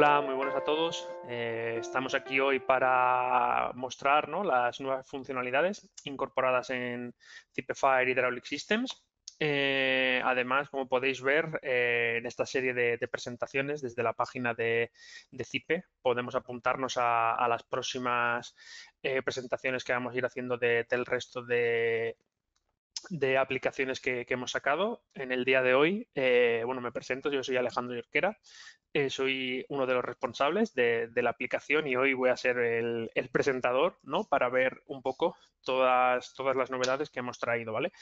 Hola, muy buenas a todos. Eh, estamos aquí hoy para mostrar las nuevas funcionalidades incorporadas en Cipefire Hydraulic Systems. Eh, además, como podéis ver eh, en esta serie de, presentaciones desde la página de, CIPE, podemos apuntarnos a, las próximas presentaciones que vamos a ir haciendo de, del resto de, de aplicaciones que, hemos sacado en el día de hoy. Eh, bueno, me presento, yo soy Alejandro Yorquera, eh, soy uno de los responsables de, la aplicación y hoy voy a ser el, presentador, ¿no? Para ver un poco todas, todas las novedades que hemos traído, ¿vale?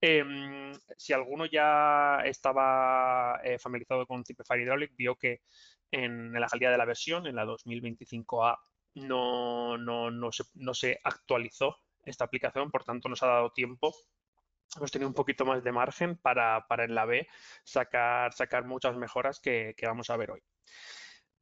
Em, si alguno ya estaba eh, familiarizado con Typefire Hydraulic, vio que en, la salida de la versión, en la 2025A, no, no, no, se, no se actualizó esta aplicación, por tanto nos ha dado tiempo hemos tenido un poquito más de margen para, para en la B sacar, sacar muchas mejoras que, vamos a ver hoy.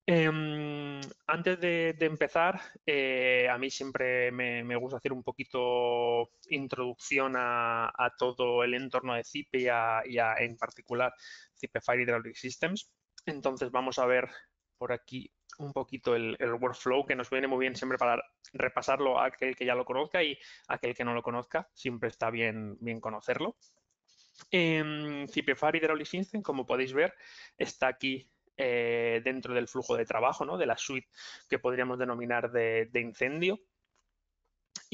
Em, antes de, empezar, eh, a mí siempre me, gusta hacer un poquito introducción a, todo el entorno de Zip y, en particular Fire Hydraulic Systems. Entonces vamos a ver por aquí un poquito el, workflow que nos viene muy bien siempre para repasarlo a aquel que ya lo conozca y a aquel que no lo conozca, siempre está bien, bien conocerlo. Em, Cipefar y Derolisinsen, como podéis ver, está aquí eh, dentro del flujo de trabajo, de la suite que podríamos denominar de incendio.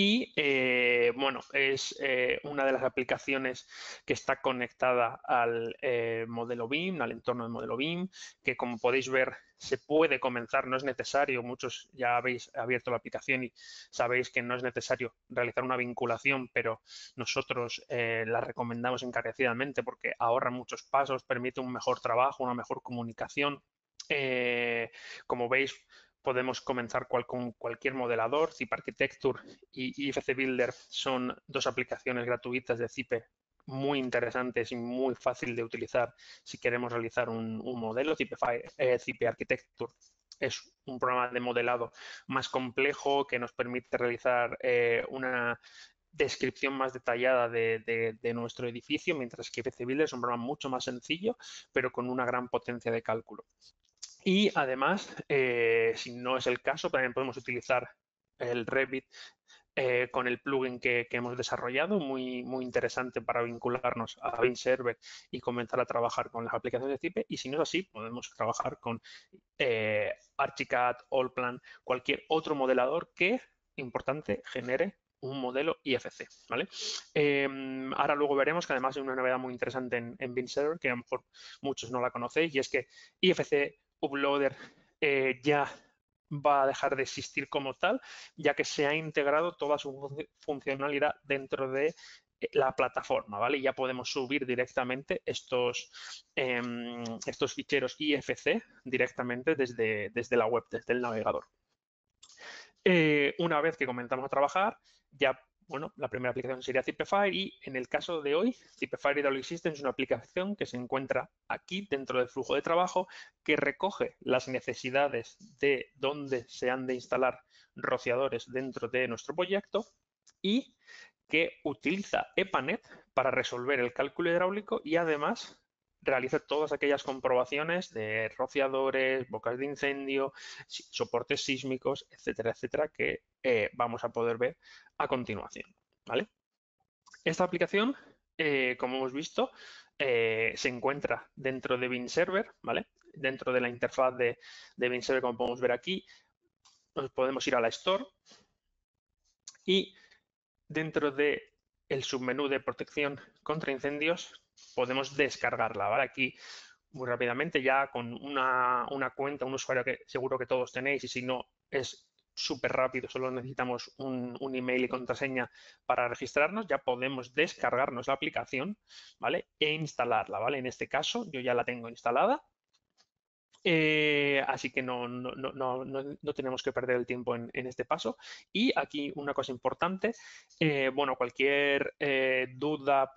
Y eh, bueno, es eh, una de las aplicaciones que está conectada al eh, modelo BIM, al entorno del modelo BIM, que como podéis ver se puede comenzar, no es necesario, muchos ya habéis abierto la aplicación y sabéis que no es necesario realizar una vinculación, pero nosotros la recomendamos encarecidamente porque ahorra muchos pasos, permite un mejor trabajo, una mejor comunicación. como veis, podemos comenzar con cualquier modelador. Zip Architecture y IFC Builder son dos aplicaciones gratuitas de Zip, muy interesantes y muy fácil de utilizar si queremos realizar un, modelo. Zip eh, Architecture es un programa de modelado más complejo que nos permite realizar eh, una descripción más detallada de, nuestro edificio, mientras que IFC Builder es un programa mucho más sencillo, pero con una gran potencia de cálculo. Y además, eh, si no es el caso, también podemos utilizar el Revit eh, con el plugin que, hemos desarrollado, muy, muy interesante para vincularnos a BinServer y comenzar a trabajar con las aplicaciones de Type. Y si no es así, podemos trabajar con eh, Archicad, Allplan, cualquier otro modelador que, importante, genere un modelo IFC, ¿vale? Em, ahora luego veremos que además hay una novedad muy interesante en, en BinServer que a lo mejor muchos no la conocéis y es que IFC Uploader eh, ya va a dejar de existir como tal, ya que se ha integrado toda su funcionalidad dentro de eh, la plataforma, ¿vale? ya podemos subir directamente estos, em, estos ficheros IFC directamente desde, desde la web, desde el navegador. Eh, una vez que comenzamos a trabajar, ya bueno, la primera aplicación sería Zipify y en el caso de hoy, Zipify Hidalgo Existence es una aplicación que se encuentra aquí dentro del flujo de trabajo que recoge las necesidades de dónde se han de instalar rociadores dentro de nuestro proyecto y que utiliza EPANET para resolver el cálculo hidráulico y además realiza todas aquellas comprobaciones de rociadores, bocas de incendio, soportes sísmicos, etcétera, etcétera, que eh, vamos a poder ver a continuación. ¿vale? Esta aplicación, eh, como hemos visto, eh, se encuentra dentro de Binserver, Server, ¿vale? Dentro de la interfaz de, de como podemos ver aquí, nos podemos ir a la Store y dentro de el submenú de protección contra incendios, podemos descargarla, Aquí muy rápidamente ya con una, cuenta, un usuario que seguro que todos tenéis y si no es súper rápido, solo necesitamos un, email y contraseña para registrarnos, ya podemos descargarnos la aplicación, ¿vale? E instalarla, ¿vale? En este caso yo ya la tengo instalada eh, así que no, no, tenemos que perder el tiempo en, este paso. Y aquí una cosa importante, eh, bueno, cualquier eh, duda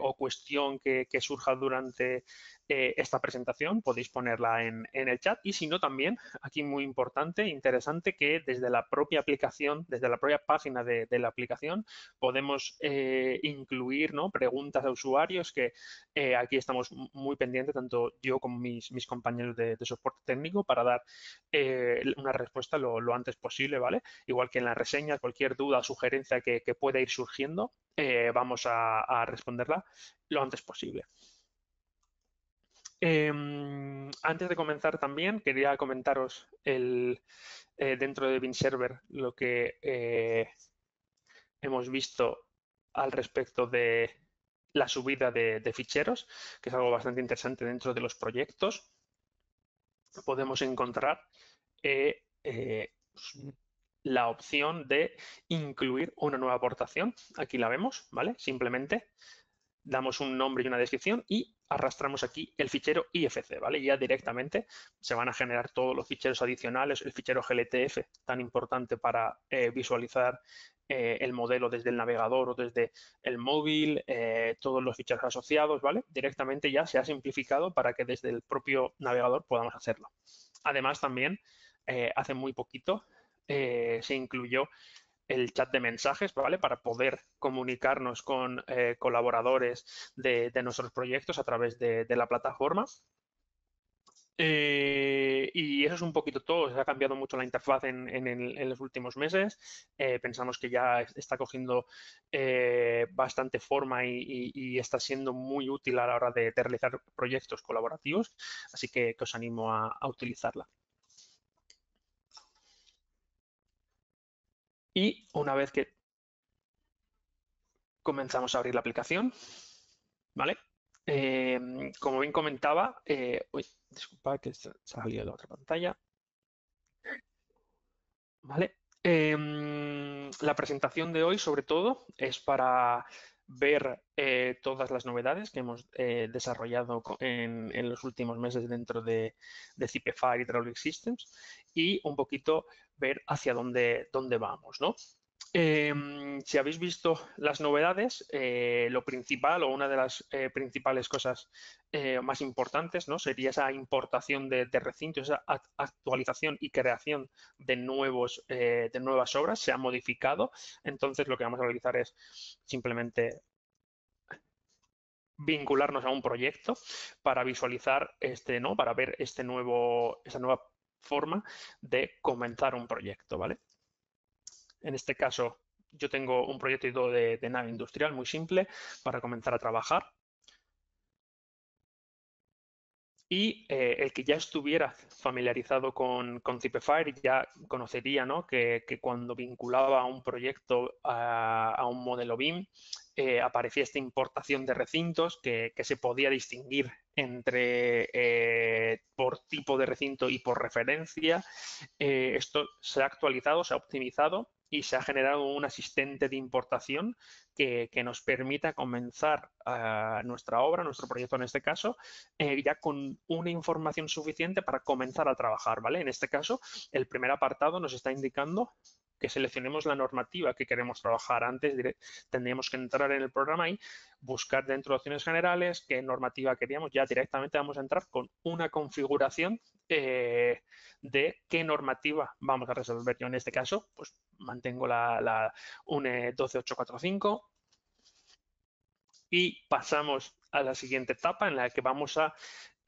o cuestión que, que surja durante eh, esta presentación, podéis ponerla en, el chat y si no también, aquí muy importante, interesante, que desde la propia aplicación, desde la propia página de, la aplicación, podemos eh, incluir ¿no? preguntas a usuarios que eh, aquí estamos muy pendientes, tanto yo como mis, compañeros de, soporte técnico, para dar una respuesta lo, antes posible, ¿vale? Igual que en la reseña cualquier duda o sugerencia que, pueda ir surgiendo, vamos a responderla lo antes posible. Em, antes de comenzar también quería comentaros el, eh, dentro de BinServer lo que eh, hemos visto al respecto de la subida de, de, ficheros, que es algo bastante interesante dentro de los proyectos. Podemos encontrar eh, la opción de incluir una nueva aportación. Aquí la vemos, ¿vale? Simplemente damos un nombre y una descripción y arrastramos aquí el fichero IFC, ¿vale? ya directamente se van a generar todos los ficheros adicionales, el fichero GLTF, tan importante para eh, visualizar eh, el modelo desde el navegador o desde el móvil, eh, todos los ficheros asociados, ¿vale? Directamente ya se ha simplificado para que desde el propio navegador podamos hacerlo. Además, también, hace muy poquito se incluyó el chat de mensajes, ¿vale? Para poder comunicarnos con eh, colaboradores de, nuestros proyectos a través de, la plataforma. Eh, y eso es un poquito todo. Se ha cambiado mucho la interfaz en, los últimos meses. Eh, pensamos que ya está cogiendo bastante forma y, está siendo muy útil a la hora de, realizar proyectos colaborativos. Así que, os animo a utilizarla. Y una vez que comenzamos a abrir la aplicación, ¿vale? Eh, como bien comentaba, eh, disculpa que se ha salido la otra pantalla. ¿Vale? Em, la presentación de hoy, sobre todo, es para ver eh, todas las novedades que hemos eh, desarrollado en, en, los últimos meses dentro de, de y Travelix Systems y un poquito ver hacia dónde, dónde vamos, ¿no? Em, si habéis visto las novedades, eh, lo principal o una de las eh, principales cosas eh, más importantes ¿no? sería esa importación de, de recintos, esa actualización y creación de, nuevos, de nuevas obras, se ha modificado. Entonces, lo que vamos a realizar es simplemente vincularnos a un proyecto para visualizar este, ¿no? Para ver este nuevo, esa nueva forma de comenzar un proyecto, ¿vale? En este caso, yo tengo un proyecto de, nave industrial muy simple para comenzar a trabajar. Y eh, el que ya estuviera familiarizado con, con ya conocería que, cuando vinculaba un proyecto a, un modelo BIM, eh, aparecía esta importación de recintos que, se podía distinguir entre eh, por tipo de recinto y por referencia. esto se ha actualizado, se ha optimizado y se ha generado un asistente de importación que, nos permita comenzar ah, nuestra obra, nuestro proyecto en este caso, eh, ya con una información suficiente para comenzar a trabajar, ¿vale? En este caso, el primer apartado nos está indicando que seleccionemos la normativa que queremos trabajar. Antes tendríamos que entrar en el programa y buscar dentro de opciones generales qué normativa queríamos. Ya directamente vamos a entrar con una configuración eh, de qué normativa vamos a resolver. Yo en este caso pues mantengo la, la UNE 12845 y pasamos a la siguiente etapa en la que vamos a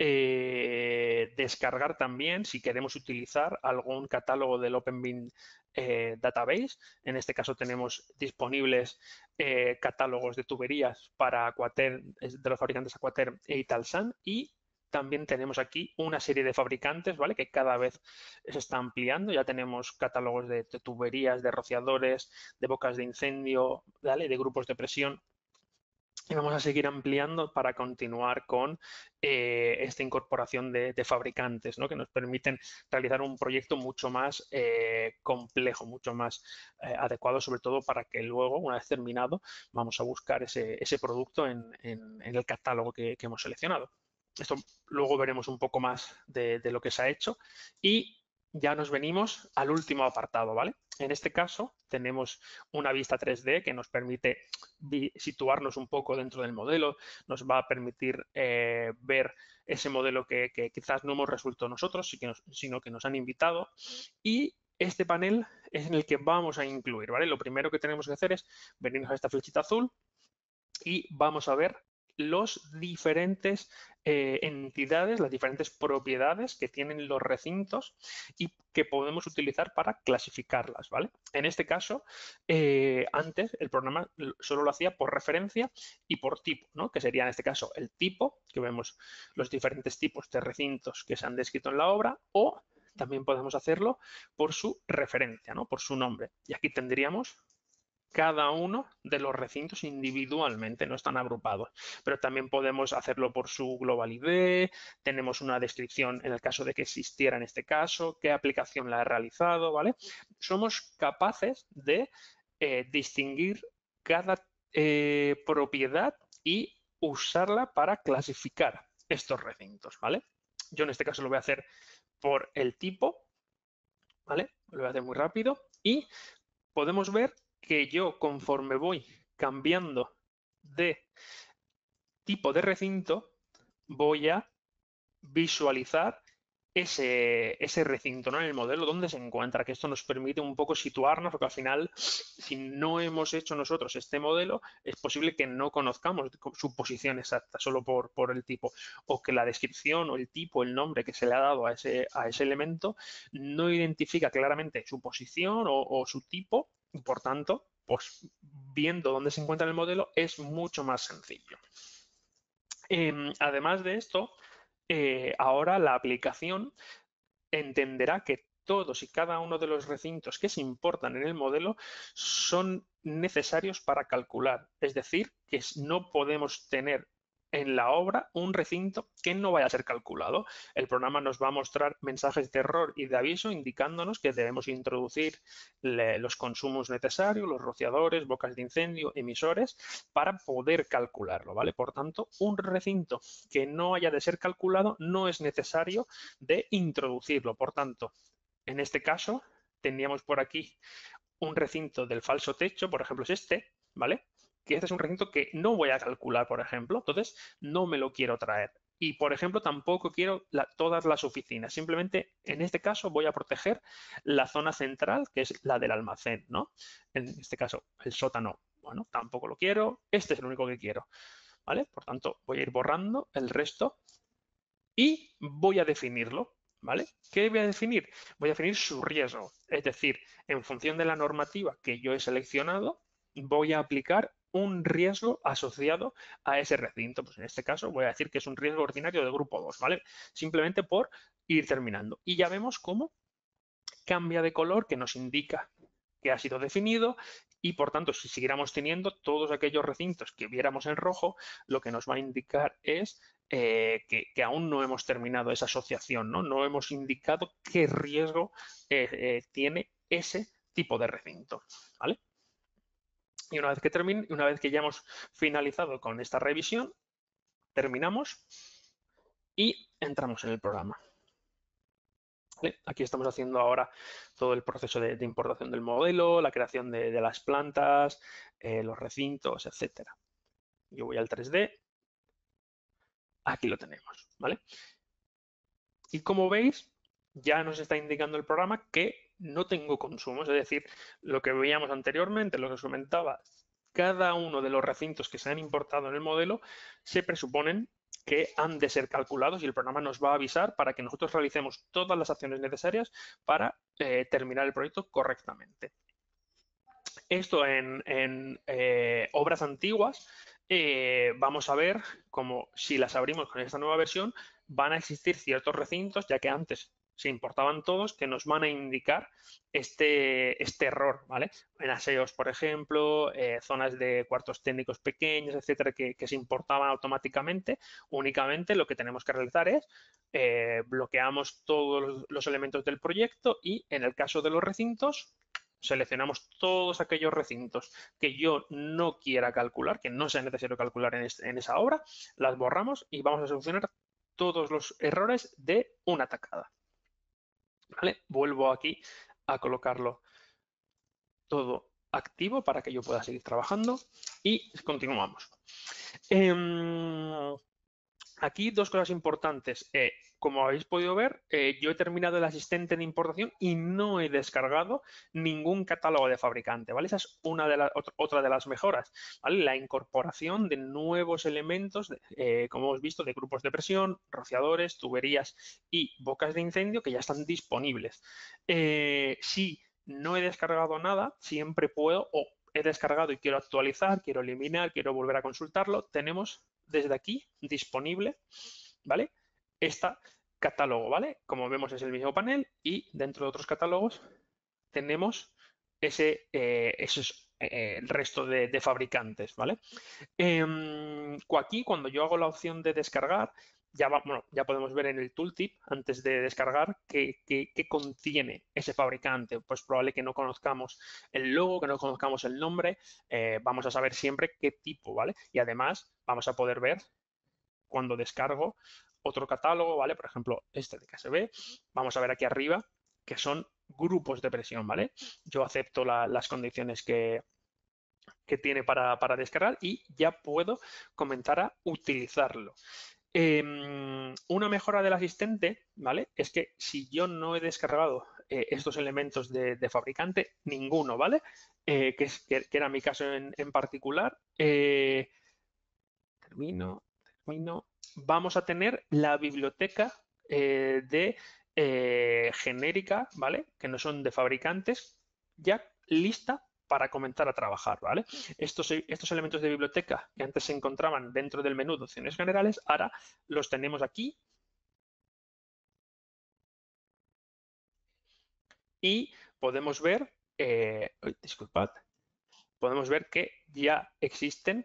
eh, descargar también, si queremos utilizar algún catálogo del OpenBin eh, Database, en este caso tenemos disponibles eh, catálogos de tuberías para Aquater, de los fabricantes Aquater e Italsan y también tenemos aquí una serie de fabricantes, ¿vale? Que cada vez se está ampliando. Ya tenemos catálogos de, tuberías, de rociadores, de bocas de incendio, De grupos de presión y vamos a seguir ampliando para continuar con eh, esta incorporación de, fabricantes, que nos permiten realizar un proyecto mucho más eh, complejo, mucho más eh, adecuado, sobre todo para que luego, una vez terminado, vamos a buscar ese, producto en, el catálogo que, hemos seleccionado. Esto luego veremos un poco más de, de lo que se ha hecho y ya nos venimos al último apartado, ¿vale? En este caso tenemos una vista 3D que nos permite situarnos un poco dentro del modelo, nos va a permitir eh, ver ese modelo que, quizás no hemos resuelto nosotros, sino que nos han invitado y este panel es en el que vamos a incluir, ¿vale? Lo primero que tenemos que hacer es venirnos a esta flechita azul y vamos a ver los diferentes eh, entidades, las diferentes propiedades que tienen los recintos y que podemos utilizar para clasificarlas, ¿vale? En este caso, eh, antes el programa solo lo hacía por referencia y por tipo, ¿no? Que sería en este caso el tipo, que vemos los diferentes tipos de recintos que se han descrito en la obra, o también podemos hacerlo por su referencia, ¿no? Por su nombre. Y aquí tendríamos cada uno de los recintos individualmente, no están agrupados. Pero también podemos hacerlo por su global ID, tenemos una descripción en el caso de que existiera en este caso, qué aplicación la ha realizado, ¿vale? Somos capaces de eh, distinguir cada eh, propiedad y usarla para clasificar estos recintos, ¿vale? Yo en este caso lo voy a hacer por el tipo, ¿vale? Lo voy a hacer muy rápido y podemos ver que yo conforme voy cambiando de tipo de recinto, voy a visualizar ese, ese recinto, En el modelo donde se encuentra, que esto nos permite un poco situarnos, porque al final, si no hemos hecho nosotros este modelo, es posible que no conozcamos su posición exacta solo por, por el tipo, o que la descripción o el tipo, el nombre que se le ha dado a ese, a ese elemento, no identifica claramente su posición o su tipo, por tanto, pues viendo dónde se encuentra el modelo es mucho más sencillo. Em, además de esto, eh, ahora la aplicación entenderá que todos y cada uno de los recintos que se importan en el modelo son necesarios para calcular. Es decir, que no podemos tener en la obra un recinto que no vaya a ser calculado. El programa nos va a mostrar mensajes de error y de aviso indicándonos que debemos introducir los consumos necesarios, los rociadores, bocas de incendio, emisores, para poder calcularlo, ¿vale? Por tanto, un recinto que no haya de ser calculado no es necesario de introducirlo. Por tanto, en este caso, teníamos por aquí un recinto del falso techo, por ejemplo, es este, ¿vale? que este es un recinto que no voy a calcular, por ejemplo, entonces no me lo quiero traer. Y, por ejemplo, tampoco quiero todas las oficinas. Simplemente, en este caso, voy a proteger la zona central, que es la del almacén, ¿no? En este caso, el sótano. Bueno, tampoco lo quiero. Este es el único que quiero, ¿vale? Por tanto, voy a ir borrando el resto y voy a definirlo, ¿vale? ¿Qué voy a definir? Voy a definir su riesgo. Es decir, en función de la normativa que yo he seleccionado, voy a aplicar un riesgo asociado a ese recinto. Pues en este caso voy a decir que es un riesgo ordinario de grupo 2, ¿vale? Simplemente por ir terminando. Y ya vemos cómo cambia de color que nos indica que ha sido definido y por tanto si siguiéramos teniendo todos aquellos recintos que viéramos en rojo, lo que nos va a indicar es eh, que, aún no hemos terminado esa asociación, no, no hemos indicado qué riesgo eh, eh, tiene ese tipo de recinto. ¿vale? Y una vez que una vez que ya hemos finalizado con esta revisión, terminamos y entramos en el programa. Aquí estamos haciendo ahora todo el proceso de, importación del modelo, la creación de, las plantas, eh, los recintos, etcétera. Yo voy al 3D. Aquí lo tenemos, ¿vale? Y como veis, ya nos está indicando el programa que no tengo consumos, es decir, lo que veíamos anteriormente, lo que os comentaba, cada uno de los recintos que se han importado en el modelo se presuponen que han de ser calculados y el programa nos va a avisar para que nosotros realicemos todas las acciones necesarias para eh, terminar el proyecto correctamente. Esto en, eh, obras antiguas eh, vamos a ver cómo si las abrimos con esta nueva versión van a existir ciertos recintos, ya que antes se importaban todos, que nos van a indicar este, este error, ¿vale? En aseos, por ejemplo, eh, zonas de cuartos técnicos pequeños, etcétera, que, se importaban automáticamente. Únicamente lo que tenemos que realizar es eh, bloqueamos todos los elementos del proyecto y en el caso de los recintos, seleccionamos todos aquellos recintos que yo no quiera calcular, que no sea necesario calcular en, en, esa obra, las borramos y vamos a solucionar todos los errores de una tacada. Vuelvo aquí a colocarlo todo activo para que yo pueda seguir trabajando y continuamos. Em, aquí dos cosas importantes. Eh, como habéis podido ver, eh, yo he terminado el asistente de importación y no he descargado ningún catálogo de fabricante, ¿vale? Esa es otra de las mejoras, La incorporación de nuevos elementos, eh, como hemos visto, de grupos de presión, rociadores, tuberías y bocas de incendio que ya están disponibles. si no he descargado nada, siempre puedo he descargado y quiero actualizar, quiero eliminar, quiero volver a consultarlo, tenemos desde aquí disponible, ¿vale? Este catálogo, ¿vale? Como vemos es el mismo panel y dentro de otros catálogos tenemos ese, eh, esos eh, el resto de, fabricantes, ¿vale? Em, aquí, cuando yo hago la opción de descargar, ya, ya podemos ver en el tooltip, antes de descargar, qué, contiene ese fabricante. Pues probable que no conozcamos el logo, que no conozcamos el nombre, eh, vamos a saber siempre qué tipo, ¿vale? Y además vamos a poder ver cuando descargo otro catálogo, ¿vale? Por ejemplo, este de KSB, vamos a ver aquí arriba que son grupos de presión, ¿vale? Yo acepto las condiciones que, tiene para, descargar y ya puedo comenzar a utilizarlo. Em, una mejora del asistente, ¿vale? Es que si yo no he descargado eh, estos elementos de, fabricante, ninguno, ¿vale? Eh, que, era mi caso en, en particular. Eh, termino, termino. Vamos a tener la biblioteca de eh, genérica, ¿vale? Que no son de fabricantes, ya lista para comenzar a trabajar, ¿vale? Estos, elementos de biblioteca que antes se encontraban dentro del menú de opciones generales, ahora los tenemos aquí. Y podemos ver, eh, disculpad, podemos ver que ya existen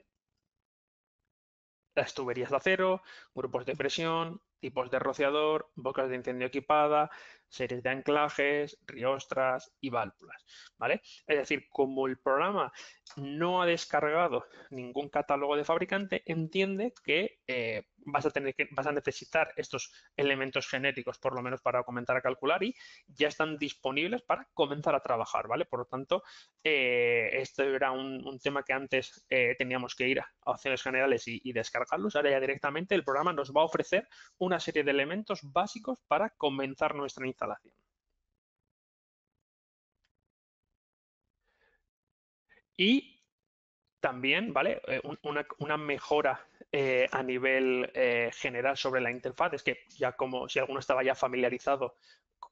las tuberías de acero, grupos de presión, tipos de rociador, bocas de incendio equipada, series de anclajes, riostras y válvulas, ¿vale? Es decir, como el programa no ha descargado ningún catálogo de fabricante, entiende que eh, vas, a tener que, vas a necesitar estos elementos genéticos por lo menos para comenzar a calcular, y ya están disponibles para comenzar a trabajar, ¿vale? Por lo tanto, este esto era un, tema que antes eh, teníamos que ir a opciones generales y, descargarlos. Ahora ya directamente el programa nos va a ofrecer una serie de elementos básicos para comenzar nuestra instalación. Y también, ¿vale? Eh, una, mejora eh, a nivel eh, general sobre la interfaz es que ya como si alguno estaba ya familiarizado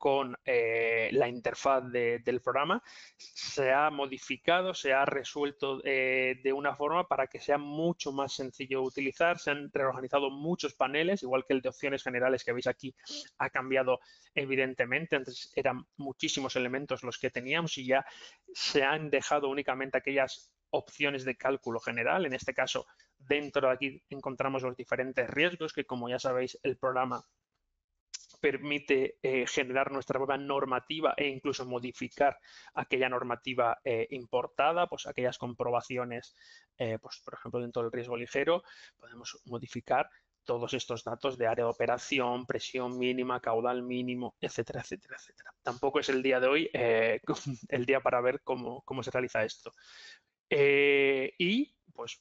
con eh, la interfaz del programa se ha modificado, se ha resuelto eh, de una forma para que sea mucho más sencillo utilizar. Se han reorganizado muchos paneles, igual que el de opciones generales que veis aquí ha cambiado evidentemente. Antes eran muchísimos elementos los que teníamos y ya se han dejado únicamente aquellas opciones de cálculo general. En este caso, dentro de aquí encontramos los diferentes riesgos que, como ya sabéis, el programa permite eh, generar nuestra propia normativa e incluso modificar aquella normativa eh, importada, pues aquellas comprobaciones, eh, pues, por ejemplo, dentro del riesgo ligero, podemos modificar todos estos datos de área de operación, presión mínima, caudal mínimo, etcétera, etcétera, etcétera. Tampoco es el día de hoy el día para ver cómo, cómo se realiza esto. y pues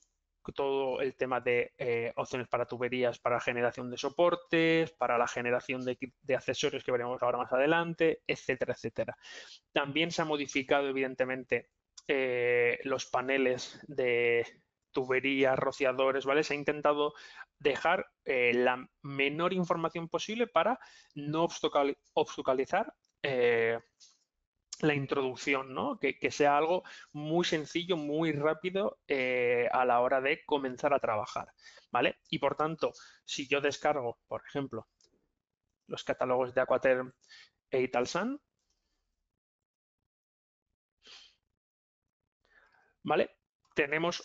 todo el tema de eh, opciones para tuberías, para generación de soportes, para la generación de, accesorios que veremos ahora más adelante, etcétera, etcétera. También se ha modificado, evidentemente, eh, los paneles de tuberías, rociadores, ¿vale? Se ha intentado dejar eh, la menor información posible para no obstaculizar la introducción, ¿no? Que, sea algo muy sencillo, muy rápido eh, a la hora de comenzar a trabajar, ¿vale? Y por tanto, si yo descargo, por ejemplo, los catálogos de Aquaterm e Italsan, ¿vale? Tenemos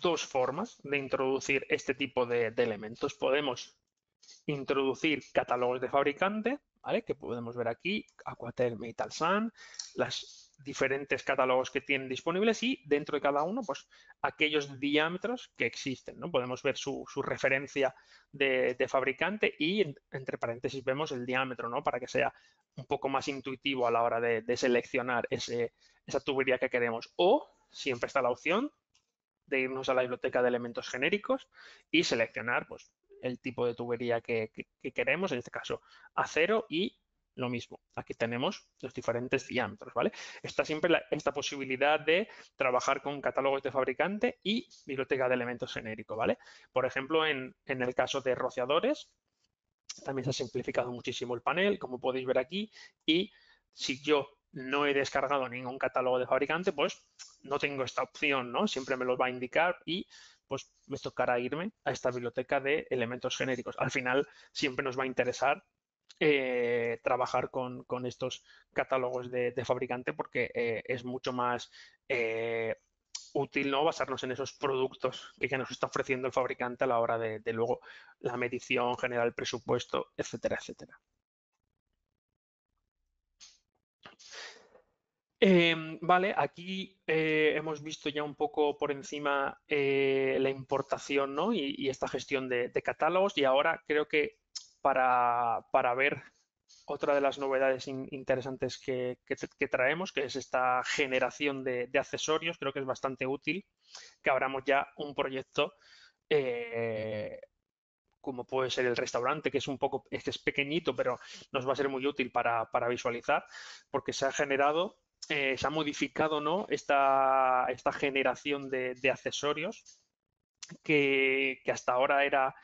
dos formas de introducir este tipo de elementos. Podemos introducir catálogos de fabricante que podemos ver aquí, Aquater, Metal Sun, las diferentes catálogos que tienen disponibles y dentro de cada uno, pues aquellos diámetros que existen, ¿no? Podemos ver su, referencia de, fabricante y entre paréntesis vemos el diámetro, ¿no? Para que sea un poco más intuitivo a la hora de, seleccionar ese, esa tubería que queremos. O siempre está la opción de irnos a la biblioteca de elementos genéricos y seleccionar pues, el tipo de tubería que, queremos, en este caso acero y lo mismo. Aquí tenemos los diferentes diámetros, ¿vale? Está siempre esta posibilidad de trabajar con catálogos de fabricante y biblioteca de elementos genéricos. ¿vale? Por ejemplo, en, en el caso de rociadores, también se ha simplificado muchísimo el panel, como podéis ver aquí, y si yo no he descargado ningún catálogo de fabricante, pues no tengo esta opción, ¿no? Siempre me lo va a indicar y pues me tocará irme a esta biblioteca de elementos genéricos. Al final siempre nos va a interesar eh, trabajar con, estos catálogos de, fabricante porque eh, es mucho más eh, útil no basarnos en esos productos que ya nos está ofreciendo el fabricante a la hora de, de luego la medición, generar el presupuesto, etcétera, etcétera. Em, vale, aquí eh, hemos visto ya un poco por encima eh, la importación y, esta gestión de, catálogos y ahora creo que para, ver otra de las novedades interesantes que, traemos, que es esta generación de, accesorios, creo que es bastante útil que abramos ya un proyecto eh, como puede ser el restaurante, que es un poco, es pequeñito, pero nos va a ser muy útil para, para visualizar, porque se ha generado eh, se ha modificado ¿no? esta, generación de, accesorios que, hasta ahora era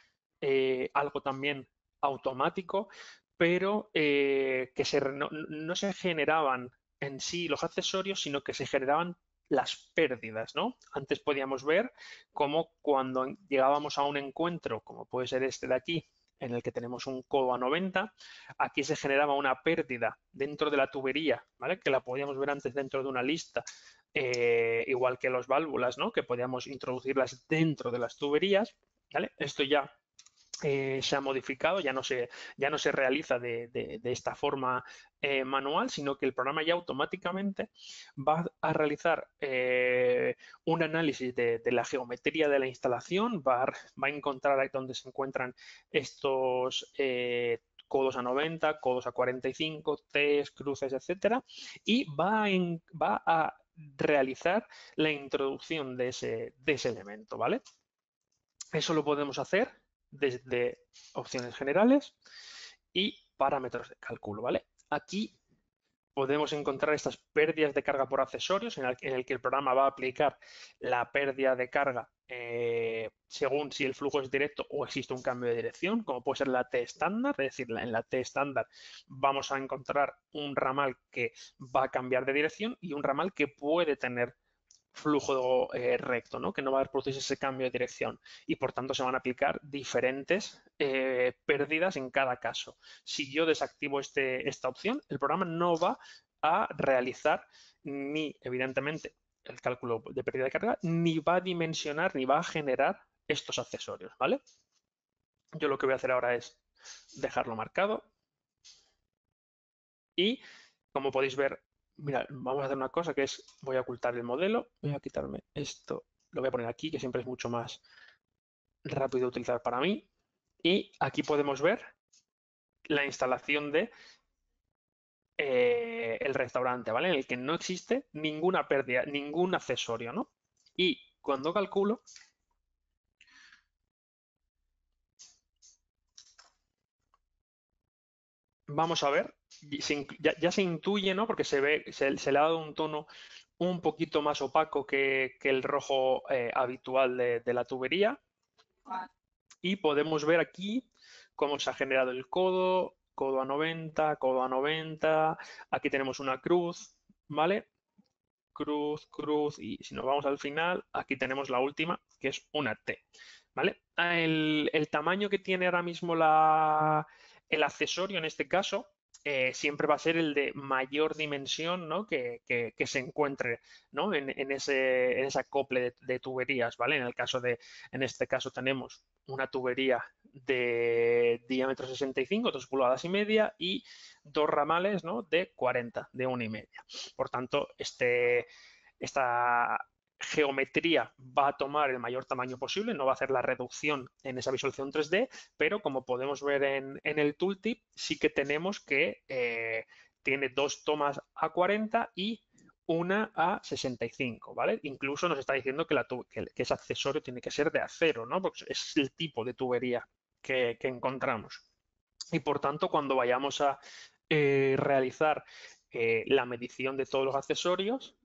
eh, algo también automático, pero eh, que no, se generaban en sí los accesorios, sino que se generaban las pérdidas, ¿no? Antes podíamos ver cómo cuando llegábamos a un encuentro, como puede ser este de aquí, en el que tenemos un codo a 90, aquí se generaba una pérdida dentro de la tubería, ¿vale? Que la podíamos ver antes dentro de una lista, eh, igual que las válvulas, ¿no? Que podíamos introducirlas dentro de las tuberías, ¿vale? Esto ya eh, se ha modificado, ya no se, ya no se realiza de, esta forma eh, manual, sino que el programa ya automáticamente va a realizar eh, un análisis de, la geometría de la instalación, va a, va a encontrar ahí donde se encuentran estos codos a 90, codos a 45, test cruces, etcétera, y va, va a realizar la introducción de ese, de ese elemento, ¿vale? Eso lo podemos hacer desde opciones generales y parámetros de cálculo, ¿vale? Aquí podemos encontrar estas pérdidas de carga por accesorios en el, que el programa va a aplicar la pérdida de carga eh, según si el flujo es directo o existe un cambio de dirección, como puede ser la T estándar, es decir, en la T estándar vamos a encontrar un ramal que va a cambiar de dirección y un ramal que puede tener flujo eh, recto, ¿no? que no va a haber ese cambio de dirección y por tanto se van a aplicar diferentes eh, pérdidas en cada caso. Si yo desactivo este, esta opción, el programa no va a realizar ni, evidentemente, el cálculo de pérdida de carga, ni va a dimensionar, ni va a generar estos accesorios, ¿vale? Yo lo que voy a hacer ahora es dejarlo marcado y, como podéis ver, mira, vamos a hacer una cosa que es, voy a ocultar el modelo, voy a quitarme esto, lo voy a poner aquí, que siempre es mucho más rápido de utilizar para mí. Y aquí podemos ver la instalación de eh, el restaurante, ¿vale? En el que no existe ninguna pérdida, ningún accesorio, ¿no? Y cuando calculo, vamos a ver ya, se intuye, ¿no? Porque se ve, se, se, le ha dado un tono un poquito más opaco que, el rojo eh, habitual de, la tubería. Y podemos ver aquí cómo se ha generado el codo, codo a 90, codo a 90. Aquí tenemos una cruz, ¿vale? Cruz, cruz, y si nos vamos al final, aquí tenemos la última, que es una T, ¿vale? Ah, el, el tamaño que tiene ahora mismo la, el accesorio en este caso eh, siempre va a ser el de mayor dimensión ¿no? que, se encuentre en, ese, en acople de, tuberías, ¿vale? En el caso de, en este caso tenemos una tubería de diámetro 65, dos pulgadas y media y dos ramales de 40, de una y media. Por tanto, este, esta, geometría va a tomar el mayor tamaño posible, no va a hacer la reducción en esa visualización 3D, pero como podemos ver en, el tooltip, sí que tenemos que eh, tiene dos tomas a 40 y una a 65, ¿vale? Incluso nos está diciendo que, la que, ese accesorio tiene que ser de acero, ¿no? Porque es el tipo de tubería que, encontramos. Y por tanto, cuando vayamos a eh, realizar eh, la medición de todos los accesorios,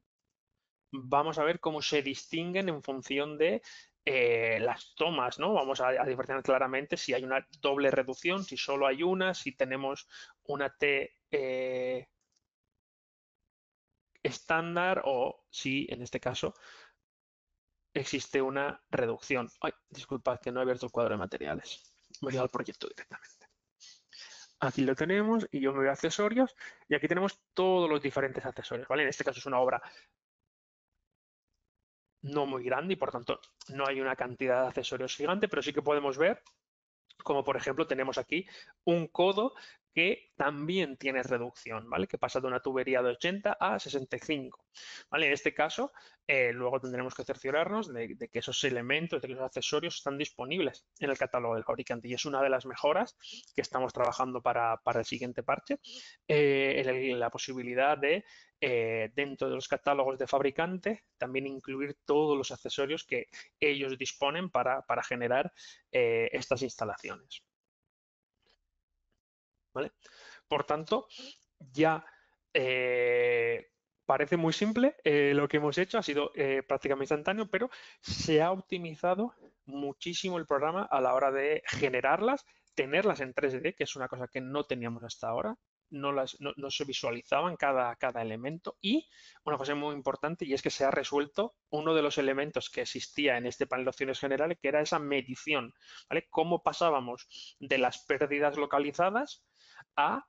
vamos a ver cómo se distinguen en función de eh, las tomas, ¿no? Vamos a, diferenciar claramente si hay una doble reducción, si solo hay una, si tenemos una T eh, estándar o si, en este caso, existe una reducción. Ay, disculpad que no he abierto el cuadro de materiales. Me he ido al proyecto directamente. Aquí lo tenemos y yo me voy a accesorios y aquí tenemos todos los diferentes accesorios, ¿vale? En este caso es una obra no muy grande y por tanto no hay una cantidad de accesorios gigante, pero sí que podemos ver como por ejemplo tenemos aquí un codo que también tiene reducción, ¿vale? Que pasa de una tubería de 80 a 65, En este caso, eh, luego tendremos que cerciorarnos de, que esos elementos, de los accesorios están disponibles en el catálogo del fabricante y es una de las mejoras que estamos trabajando para, el siguiente parche, eh, la posibilidad de eh, dentro de los catálogos de fabricante, también incluir todos los accesorios que ellos disponen para, generar estas instalaciones. Por tanto, ya eh, parece muy simple, eh, lo que hemos hecho ha sido eh, prácticamente instantáneo, pero se ha optimizado muchísimo el programa a la hora de generarlas, tenerlas en 3D, que es una cosa que no teníamos hasta ahora, no, las, no, se visualizaban cada, cada elemento y una cosa muy importante y es que se ha resuelto uno de los elementos que existía en este panel de opciones generales que era esa medición, ¿vale? Cómo pasábamos de las pérdidas localizadas a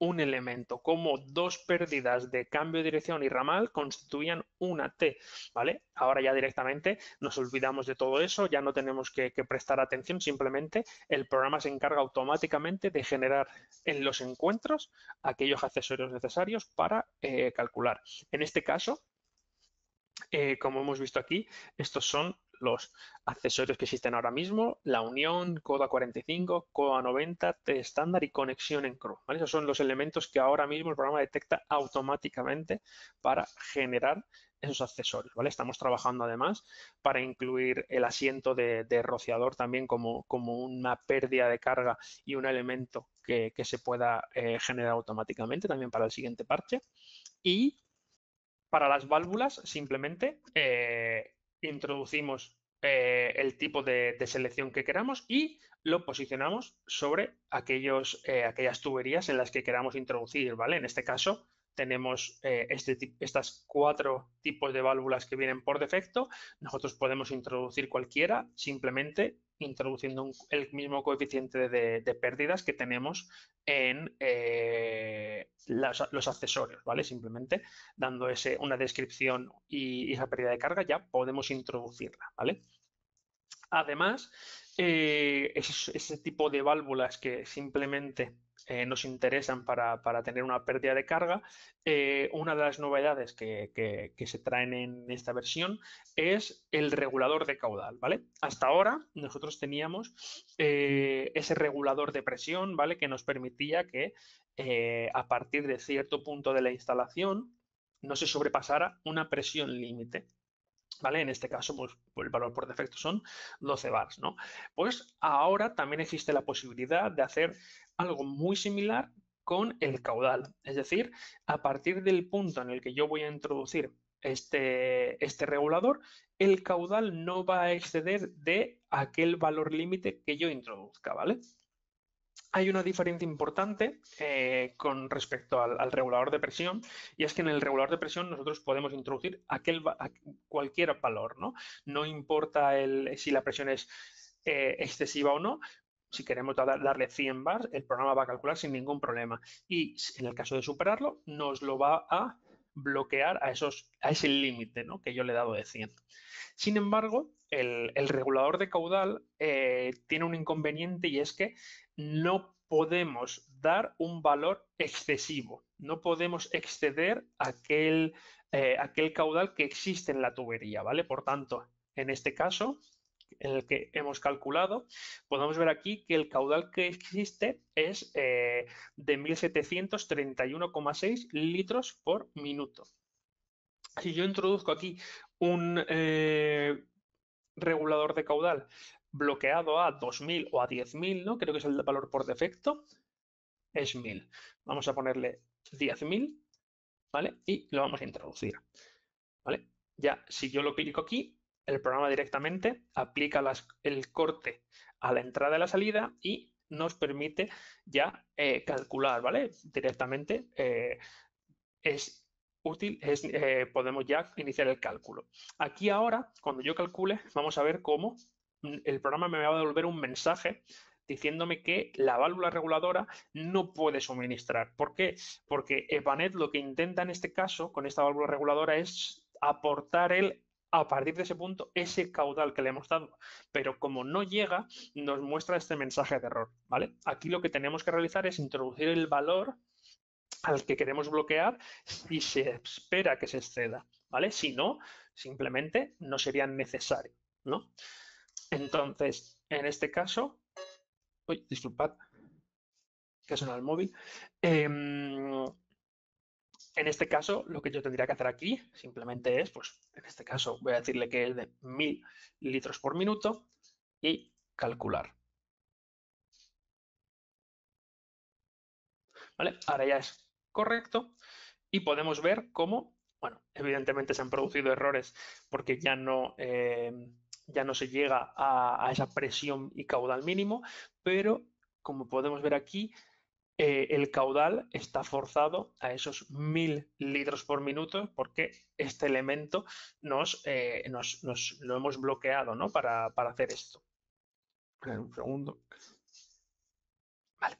un elemento, como dos pérdidas de cambio de dirección y ramal constituían una T, ¿vale? Ahora ya directamente nos olvidamos de todo eso, ya no tenemos que, prestar atención, simplemente el programa se encarga automáticamente de generar en los encuentros aquellos accesorios necesarios para eh, calcular. En este caso, eh, como hemos visto aquí, estos son los accesorios que existen ahora mismo, la unión, CODA 45, CODA 90, T estándar y conexión en Chrome. Esos son los elementos que ahora mismo el programa detecta automáticamente para generar esos accesorios. ¿vale? Estamos trabajando además para incluir el asiento de, rociador también como, como, una pérdida de carga y un elemento que, se pueda eh, generar automáticamente también para el siguiente parche. Y para las válvulas, simplemente eh, introducimos eh, el tipo de, selección que queramos y lo posicionamos sobre aquellos, eh, aquellas tuberías en las que queramos introducir, ¿vale? En este caso, tenemos eh, este estas cuatro tipos de válvulas que vienen por defecto. Nosotros podemos introducir cualquiera simplemente introduciendo el mismo coeficiente de, pérdidas que tenemos en eh, los accesorios, ¿vale? Simplemente dando ese, una descripción y, esa pérdida de carga ya podemos introducirla, ¿vale? Además, eh, ese tipo de válvulas que simplemente eh, nos interesan para, tener una pérdida de carga. Eh, una de las novedades que, se traen en esta versión es el regulador de caudal, ¿vale? Hasta ahora nosotros teníamos eh, ese regulador de presión, ¿vale? Que nos permitía que a partir de cierto punto de la instalación no se sobrepasara una presión límite, ¿Vale? En este caso, pues, el valor por defecto son 12 bars, ¿no? Pues ahora también existe la posibilidad de hacer algo muy similar con el caudal. Es decir, a partir del punto en el que yo voy a introducir este, este regulador, el caudal no va a exceder de aquel valor límite que yo introduzca, ¿vale? Hay una diferencia importante eh, con respecto al, regulador de presión y es que en el regulador de presión nosotros podemos introducir aquel, cualquier valor, ¿no? No importa si la presión es eh, excesiva o no, si queremos darle 100 bars, el programa va a calcular sin ningún problema. Y en el caso de superarlo, nos lo va a bloquear a, esos, a ese límite ¿no? que yo le he dado de 100. Sin embargo, el, regulador de caudal eh, tiene un inconveniente y es que no podemos dar un valor excesivo, no podemos exceder aquel, eh, aquel caudal que existe en la tubería, ¿vale? Por tanto, en este caso, en el que hemos calculado, podemos ver aquí que el caudal que existe es eh, de 1731,6 litros por minuto. Si yo introduzco aquí un eh, regulador de caudal bloqueado a 2000 o a 10000, ¿no? creo que es el valor por defecto, es 1000. Vamos a ponerle 10000 ¿vale? y lo vamos a introducir. ¿vale? Ya, si yo lo clico aquí, el programa directamente, aplica el corte a la entrada y la salida y nos permite ya eh, calcular, ¿vale? Directamente eh, es útil, eh, podemos ya iniciar el cálculo. Aquí ahora, cuando yo calcule, vamos a ver cómo el programa me va a devolver un mensaje diciéndome que la válvula reguladora no puede suministrar. ¿Por qué? Porque EPANET lo que intenta en este caso con esta válvula reguladora es aportar el a partir de ese punto ese caudal que le hemos dado. Pero como no llega, nos muestra este mensaje de error, ¿vale? Aquí lo que tenemos que realizar es introducir el valor al que queremos bloquear y se espera que se exceda, ¿vale? Si no, simplemente no sería necesario, ¿no? Entonces, en este caso, uy, disculpad, que suena el móvil, em, en este caso, lo que yo tendría que hacer aquí simplemente es, pues, en este caso voy a decirle que es de 1000 litros por minuto y calcular. ¿Vale? Ahora ya es correcto y podemos ver cómo, bueno, evidentemente se han producido errores porque ya no... Eh, ya no se llega a, a, esa presión y caudal mínimo, pero como podemos ver aquí, eh, el caudal está forzado a esos 1000 litros por minuto porque este elemento nos, eh, lo hemos bloqueado para, hacer esto. Un segundo. Vale,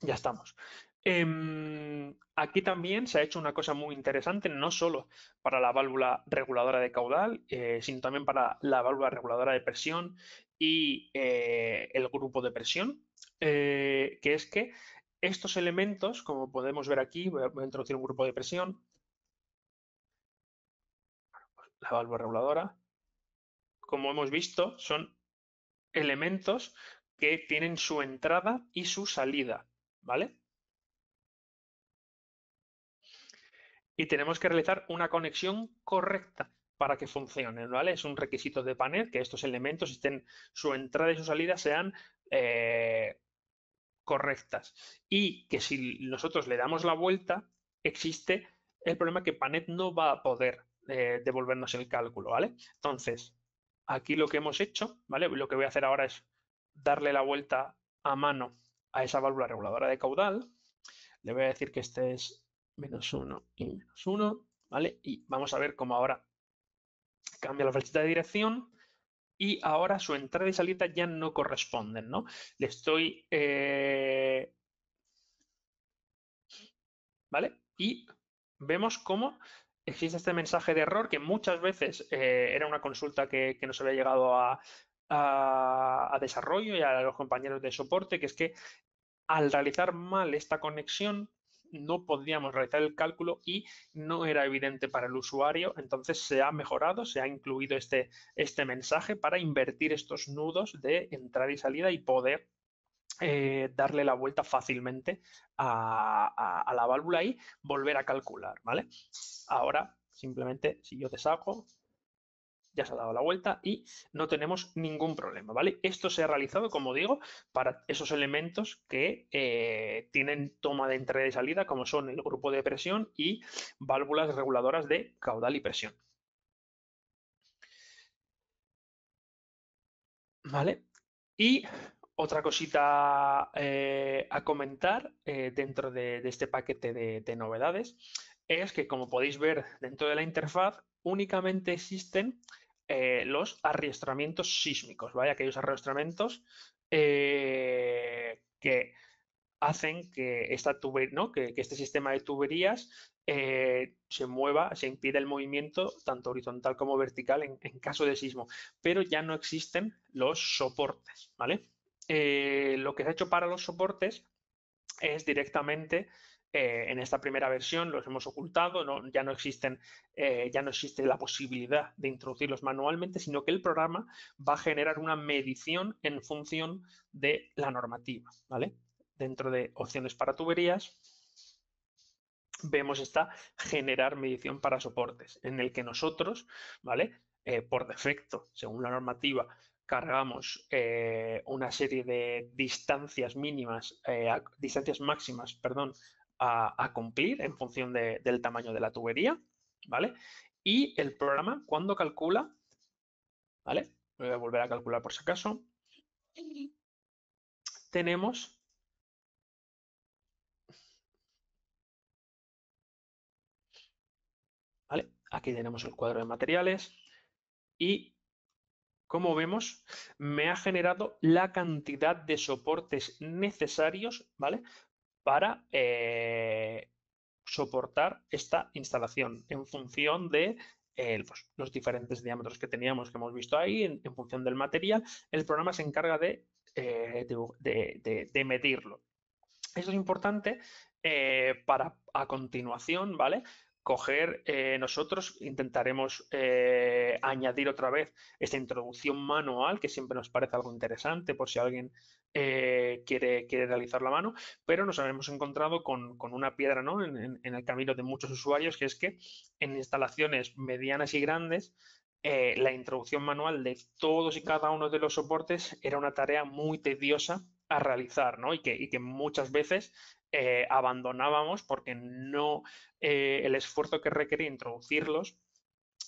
ya estamos. Em, aquí también se ha hecho una cosa muy interesante, no solo para la válvula reguladora de caudal, eh, sino también para la válvula reguladora de presión y el grupo de presión, que es que estos elementos, como podemos ver aquí, voy a introducir un grupo de presión, la válvula reguladora, como hemos visto, son elementos que tienen su entrada y su salida, ¿vale? Y tenemos que realizar una conexión correcta para que funcionen, ¿vale? Es un requisito de panel que estos elementos estén, su entrada y su salida sean eh, correctas. Y que si nosotros le damos la vuelta, existe el problema que Panet no va a poder eh, devolvernos el cálculo, ¿vale? Entonces, aquí lo que hemos hecho, ¿vale? Lo que voy a hacer ahora es darle la vuelta a mano a esa válvula reguladora de caudal. Le voy a decir que este es menos 1 y menos 1, ¿vale? Y vamos a ver cómo ahora cambia la flechita de dirección y ahora su entrada y salida ya no corresponden, ¿no? Le estoy... Eh, ¿Vale? Y vemos cómo existe este mensaje de error que muchas veces eh, era una consulta que, nos había llegado a, desarrollo y a los compañeros de soporte, que es que al realizar mal esta conexión, no podíamos realizar el cálculo y no era evidente para el usuario. Entonces se ha mejorado, se ha incluido este, este mensaje para invertir estos nudos de entrada y salida y poder eh, darle la vuelta fácilmente a, a, la válvula y volver a calcular, ¿vale? Ahora, simplemente, si yo te saco, ya se ha dado la vuelta y no tenemos ningún problema, ¿vale? Esto se ha realizado, como digo, para esos elementos que eh, tienen toma de entrada y salida, como son el grupo de presión y válvulas reguladoras de caudal y presión. ¿Vale? Y otra cosita eh, a comentar eh, dentro de, este paquete de, novedades es que, como podéis ver dentro de la interfaz, únicamente existen eh, los arriestramientos sísmicos, ¿vale? Aquellos arriestramientos eh, que hacen que, esta que, este sistema de tuberías eh, se mueva, se impide el movimiento tanto horizontal como vertical en, caso de sismo, pero ya no existen los soportes, ¿vale? lo que se ha hecho para los soportes es directamente eh, en esta primera versión los hemos ocultado, ya, no existen, eh, ya no existe la posibilidad de introducirlos manualmente, sino que el programa va a generar una medición en función de la normativa. ¿vale? Dentro de opciones para tuberías, vemos esta generar medición para soportes, en el que nosotros, ¿vale? Eh, por defecto, según la normativa, cargamos una serie de distancias mínimas, distancias máximas, perdón, a, cumplir en función del tamaño de la tubería, ¿vale? Y el programa cuando calcula, ¿vale? voy a volver a calcular por si acaso. Tenemos ¿Vale? Aquí tenemos el cuadro de materiales y como vemos, me ha generado la cantidad de soportes necesarios, ¿vale? para eh, soportar esta instalación en función de eh, pues, los diferentes diámetros que teníamos que hemos visto ahí, en, función del material, el programa se encarga de, eh, de, medirlo. Esto es importante para a continuación, ¿vale? coger, nosotros intentaremos añadir otra vez esta introducción manual, que siempre nos parece algo interesante, por si alguien eh, quiere, realizar la mano, pero nos habíamos encontrado con, una piedra ¿no? en, el camino de muchos usuarios, que es que en instalaciones medianas y grandes, eh, la introducción manual de todos y cada uno de los soportes era una tarea muy tediosa a realizar, ¿no? Y que, muchas veces eh, abandonábamos porque no el esfuerzo que requería introducirlos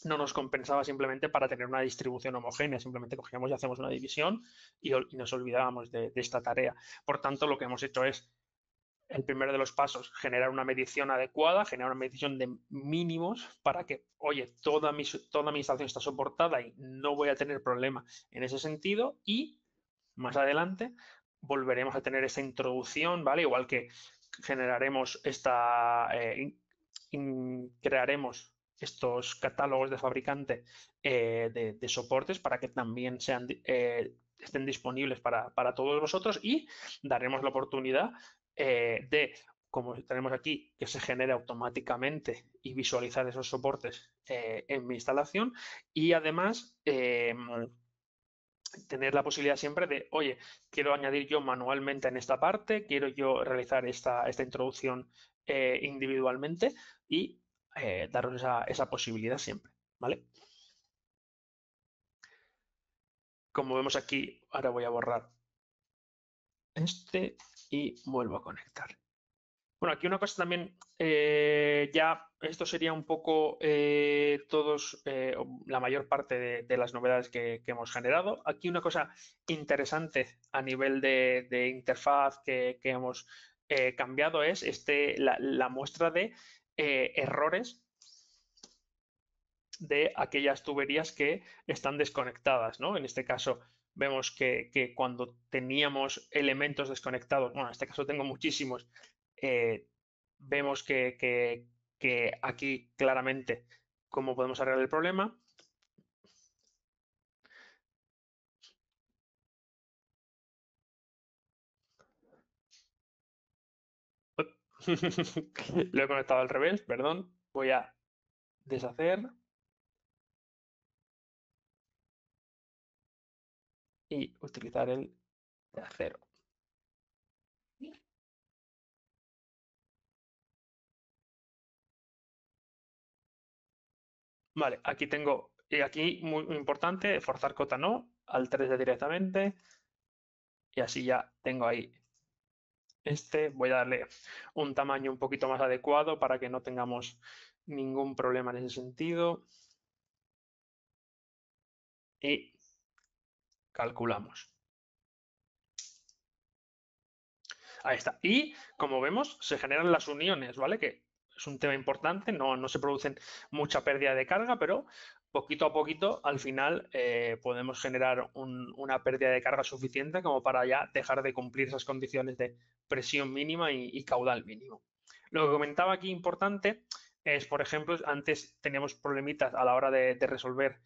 no nos compensaba simplemente para tener una distribución homogénea, simplemente cogíamos y hacemos una división y, nos olvidábamos de, esta tarea. Por tanto, lo que hemos hecho es, el primero de los pasos, generar una medición adecuada, generar una medición de mínimos para que, oye, toda mi, toda instalación está soportada y no voy a tener problema en ese sentido y más adelante volveremos a tener esa introducción, ¿vale? Igual que generaremos esta, eh, crearemos estos catálogos de fabricante eh, de, soportes para que también sean, eh, estén disponibles para, todos vosotros y daremos la oportunidad eh, de, como tenemos aquí, que se genere automáticamente y visualizar esos soportes en mi instalación y además tener la posibilidad siempre de, oye, quiero añadir yo manualmente en esta parte, quiero yo realizar esta, introducción individualmente y eh, daros esa, posibilidad siempre, ¿vale? Como vemos aquí, ahora voy a borrar este y vuelvo a conectar. Bueno, aquí una cosa también, eh, ya esto sería un poco eh, todos, la mayor parte de, las novedades que, hemos generado. Aquí una cosa interesante a nivel de, interfaz que, hemos cambiado es este, la muestra de eh, errores de aquellas tuberías que están desconectadas, ¿no? En este caso vemos que, cuando teníamos elementos desconectados, bueno, en este caso tengo muchísimos, eh, vemos que, que aquí claramente cómo podemos arreglar el problema. Lo he conectado al revés, perdón. Voy a deshacer. Y utilizar el de acero. Vale, aquí tengo, y aquí muy, importante, forzar cota no, al 3 directamente, y así ya tengo ahí este voy a darle un tamaño un poquito más adecuado para que no tengamos ningún problema en ese sentido. Y calculamos. Ahí está. Y como vemos, se generan las uniones, ¿vale? Que es un tema importante, no, se producen mucha pérdida de carga, pero poquito a poquito, al final eh, podemos generar una pérdida de carga suficiente como para ya dejar de cumplir esas condiciones de presión mínima y, caudal mínimo. Lo que comentaba aquí importante es, por ejemplo, antes teníamos problemitas a la hora de, resolver.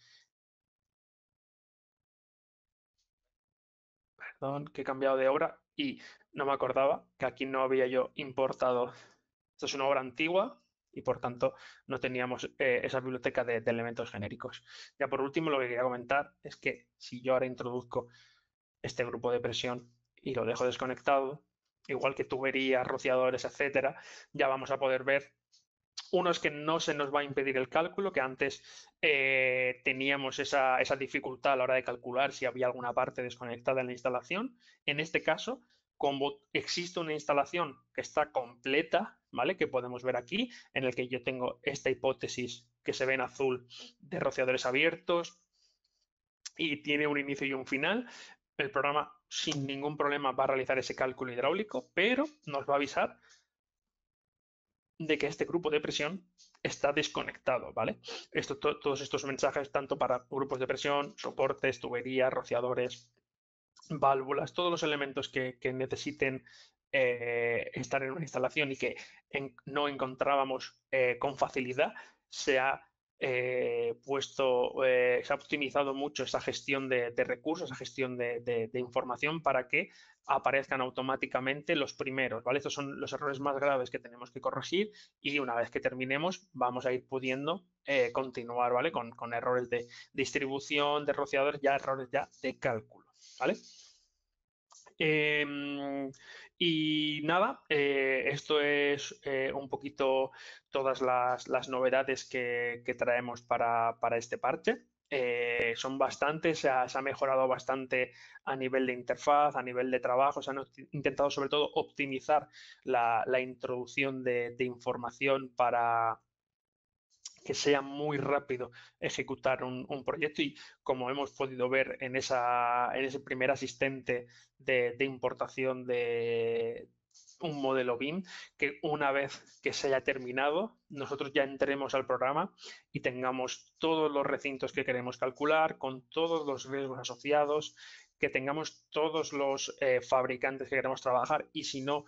Perdón, que he cambiado de obra y no me acordaba que aquí no había yo importado. Esto es una obra antigua, y por tanto no teníamos eh, esa biblioteca de, elementos genéricos. Ya por último, lo que quería comentar es que si yo ahora introduzco este grupo de presión y lo dejo desconectado, igual que tuberías, rociadores, etcétera, ya vamos a poder ver unos que no se nos va a impedir el cálculo, que antes eh, teníamos esa, esa, dificultad a la hora de calcular si había alguna parte desconectada en la instalación. En este caso, como existe una instalación que está completa, ¿vale? Que podemos ver aquí, en el que yo tengo esta hipótesis que se ve en azul de rociadores abiertos y tiene un inicio y un final. El programa sin ningún problema va a realizar ese cálculo hidráulico, pero nos va a avisar de que este grupo de presión está desconectado, ¿vale? todos estos mensajes, tanto para grupos de presión, soportes, tuberías, rociadores, válvulas, todos los elementos que, necesiten eh, estar en una instalación y que no encontrábamos eh, con facilidad, se ha eh, puesto, se ha optimizado mucho esa gestión de, recursos, esa gestión de, información para que aparezcan automáticamente los primeros, ¿vale? Estos son los errores más graves que tenemos que corregir y una vez que terminemos vamos a ir pudiendo continuar, ¿vale? Con, con errores de distribución, de rociadores, ya errores ya de cálculo. Em, y nada, eh, esto es eh, un poquito todas las, novedades que, traemos para, este parche. Eh, son bastantes, se ha, mejorado bastante a nivel de interfaz, a nivel de trabajo, se han intentado sobre todo optimizar la, introducción de información para, que sea muy rápido ejecutar un, proyecto y como hemos podido ver en, esa, ese primer asistente de, importación de, un modelo BIM que una vez que se haya terminado, nosotros ya entremos al programa y tengamos todos los recintos que queremos calcular, con todos los riesgos asociados, que tengamos todos los eh, fabricantes que queremos trabajar y si no,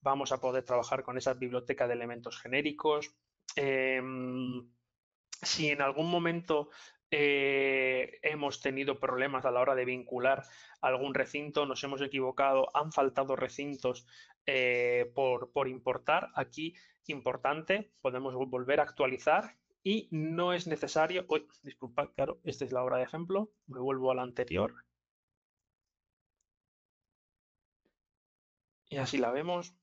vamos a poder trabajar con esa biblioteca de elementos genéricos, Em, si en algún momento eh, hemos tenido problemas a la hora de vincular algún recinto, nos hemos equivocado, han faltado recintos eh, por, por importar, aquí importante, podemos volver a actualizar y no es necesario, uy, disculpad, claro, esta es la obra de ejemplo, me vuelvo a la anterior. Y así la vemos.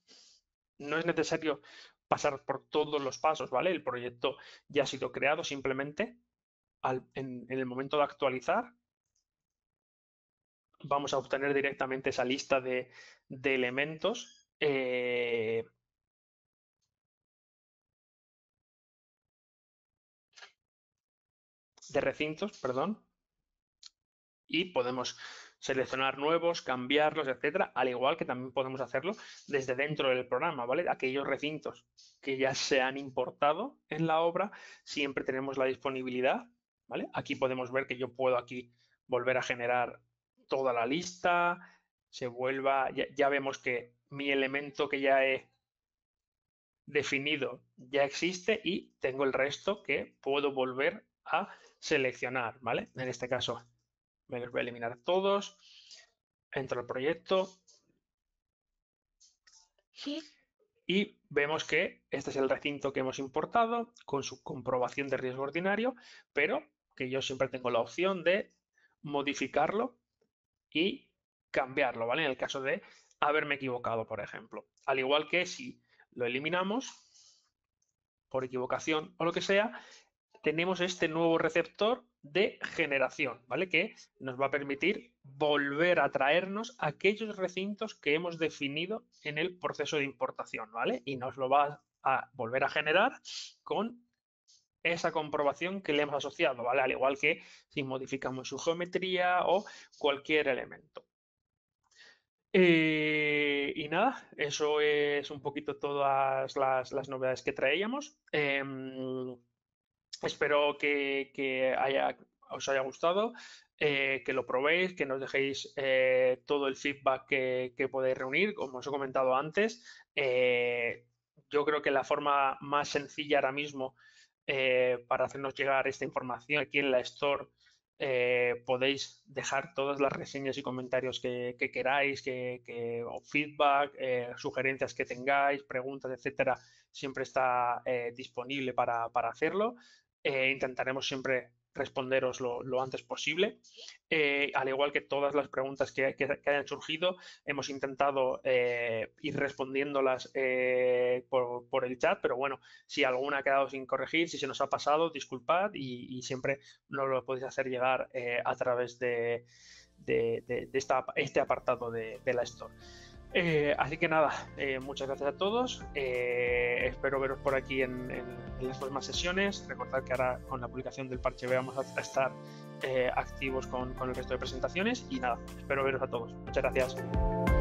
No es necesario pasar por todos los pasos, ¿vale? El proyecto ya ha sido creado, simplemente en, el momento de actualizar vamos a obtener directamente esa lista de, elementos. Eh, de recintos, perdón. Y podemos seleccionar nuevos, cambiarlos, etcétera, al igual que también podemos hacerlo desde dentro del programa, ¿vale? Aquellos recintos que ya se han importado en la obra, siempre tenemos la disponibilidad, ¿vale? Aquí podemos ver que yo puedo aquí volver a generar toda la lista, se vuelva, ya, vemos que mi elemento que ya he definido ya existe y tengo el resto que puedo volver a seleccionar, ¿vale? En este caso, me los voy a eliminar todos. Entro al proyecto. Y vemos que este es el recinto que hemos importado con su comprobación de riesgo ordinario, pero que yo siempre tengo la opción de modificarlo y cambiarlo, ¿vale? En el caso de haberme equivocado, por ejemplo. Al igual que si lo eliminamos por equivocación o lo que sea, tenemos este nuevo receptor de generación, ¿vale? Que nos va a permitir volver a traernos aquellos recintos que hemos definido en el proceso de importación, ¿vale? Y nos lo va a volver a generar con esa comprobación que le hemos asociado, ¿vale? Al igual que si modificamos su geometría o cualquier elemento. Eh, y nada, eso es un poquito todas las, novedades que traíamos. Em, pues espero que, os haya gustado, eh, que lo probéis, que nos dejéis eh, todo el feedback que, podéis reunir, como os he comentado antes. Eh, yo creo que la forma más sencilla ahora mismo para hacernos llegar esta información aquí en la Store podéis dejar todas las reseñas y comentarios que, queráis, que, feedback, sugerencias que tengáis, preguntas, etcétera, siempre está disponible para hacerlo. Eh, intentaremos siempre responderos lo, antes posible. Eh, al igual que todas las preguntas que, hayan surgido, hemos intentado eh, ir respondiéndolas eh, por, el chat, pero bueno, si alguna ha quedado sin corregir, si se nos ha pasado, disculpad y, siempre nos lo podéis hacer llegar a través de, de, esta, este apartado de, la Store. Eh, así que nada, eh, muchas gracias a todos. Eh, espero veros por aquí en, las próximas sesiones. Recordad que ahora con la publicación del parche vamos a, estar activos con el resto de presentaciones. Y nada, espero veros a todos. Muchas gracias.